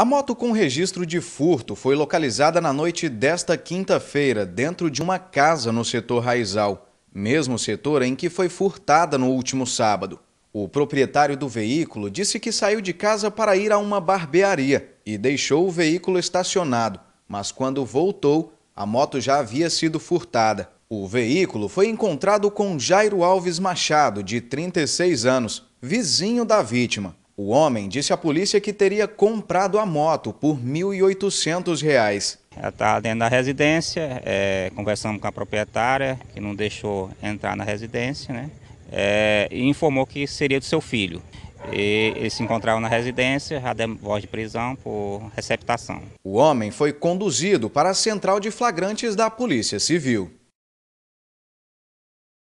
A moto com registro de furto foi localizada na noite desta quinta-feira, dentro de uma casa no setor Raizal, mesmo setor em que foi furtada no último sábado. O proprietário do veículo disse que saiu de casa para ir a uma barbearia e deixou o veículo estacionado, mas quando voltou, a moto já havia sido furtada. O veículo foi encontrado com Jairo Alves Machado, de 36 anos, vizinho da vítima. O homem disse à polícia que teria comprado a moto por R$ 1.800. Ela estava dentro da residência, é, conversamos com a proprietária, que não deixou entrar na residência, né? É, e informou que seria do seu filho. E eles se encontraram na residência, já voz de prisão por receptação. O homem foi conduzido para a central de flagrantes da Polícia Civil.